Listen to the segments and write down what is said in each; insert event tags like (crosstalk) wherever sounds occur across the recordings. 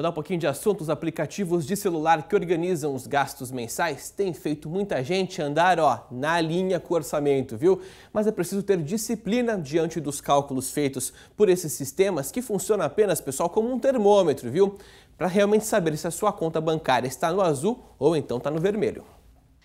dar um pouquinho de assunto, os aplicativos de celular que organizam os gastos mensais têm feito muita gente andar ó, na linha com o orçamento, viu? Mas é preciso ter disciplina diante dos cálculos feitos por esses sistemas que funcionam apenas, pessoal, como um termômetro, viu? Para realmente saber se a sua conta bancária está no azul ou então está no vermelho.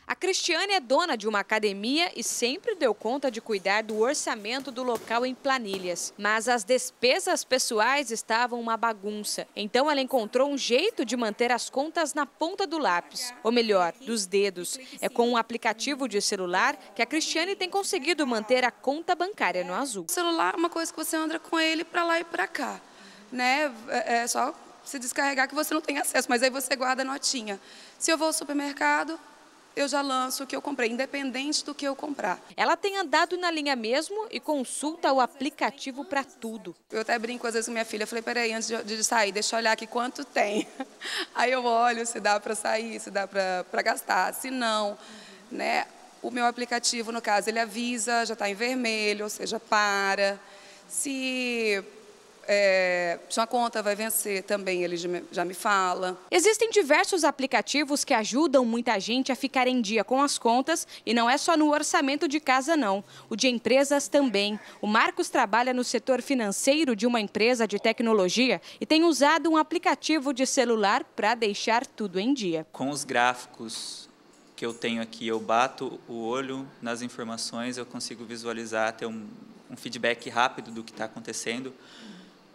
A Cristiane é dona de uma academia e sempre deu conta de cuidar do orçamento do local em planilhas. Mas as despesas pessoais estavam uma bagunça. Então ela encontrou um jeito de manter as contas na ponta do lápis, ou melhor, dos dedos. É com um aplicativo de celular que a Cristiane tem conseguido manter a conta bancária no azul. O celular é uma coisa que você anda com ele para lá e para cá, né? É, é só se descarregar que você não tem acesso, mas aí você guarda a notinha. Se eu vou ao supermercado, eu já lanço o que eu comprei, independente do que eu comprar. Ela tem andado na linha mesmo e consulta o aplicativo para tudo. Eu até brinco às vezes com minha filha, falei, peraí, antes de, de sair, deixa eu olhar aqui quanto tem. (laughs) Aí eu olho se dá para sair, se dá para gastar, se não, né? O meu aplicativo, no caso, ele avisa, já está em vermelho, ou seja, para. Se é, sua conta vai vencer também, ele já me fala. Existem diversos aplicativos que ajudam muita gente a ficar em dia com as contas e não é só no orçamento de casa não, o de empresas também. O Marcos trabalha no setor financeiro de uma empresa de tecnologia e tem usado um aplicativo de celular para deixar tudo em dia. Com os gráficos que eu tenho aqui, eu bato o olho nas informações, eu consigo visualizar, ter um, um feedback rápido do que está acontecendo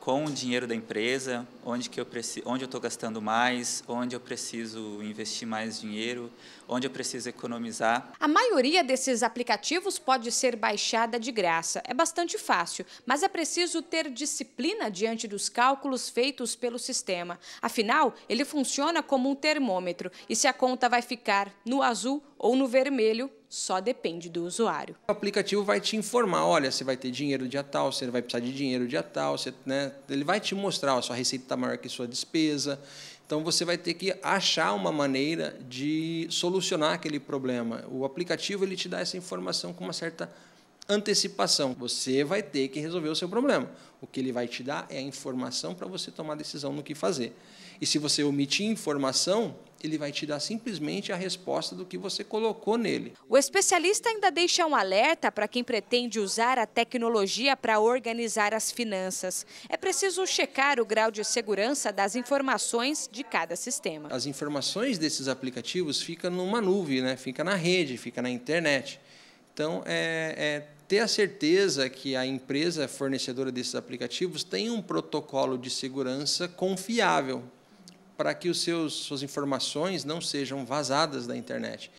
com o dinheiro da empresa, onde que eu preciso, onde eu estou gastando mais, onde eu preciso investir mais dinheiro, onde eu preciso economizar. A maioria desses aplicativos pode ser baixada de graça, é bastante fácil, mas é preciso ter disciplina diante dos cálculos feitos pelo sistema. Afinal, ele funciona como um termômetro e se a conta vai ficar no azul ou no vermelho, só depende do usuário. O aplicativo vai te informar, olha, você vai ter dinheiro dia tal, você vai precisar de dinheiro dia tal, você, né? ele vai te mostrar, a sua receita está maior que a sua despesa, então você vai ter que achar uma maneira de solucionar aquele problema. O aplicativo ele te dá essa informação com uma certa antecipação. Você vai ter que resolver o seu problema. O que ele vai te dar é a informação para você tomar decisão no que fazer. E se você omitir informação, ele vai te dar simplesmente a resposta do que você colocou nele. O especialista ainda deixa um alerta para quem pretende usar a tecnologia para organizar as finanças. É preciso checar o grau de segurança das informações de cada sistema. As informações desses aplicativos ficam numa nuvem, né? fica na rede, fica na internet. Então, é, é ter a certeza que a empresa fornecedora desses aplicativos tem um protocolo de segurança confiável para que os seus, suas informações não sejam vazadas da internet.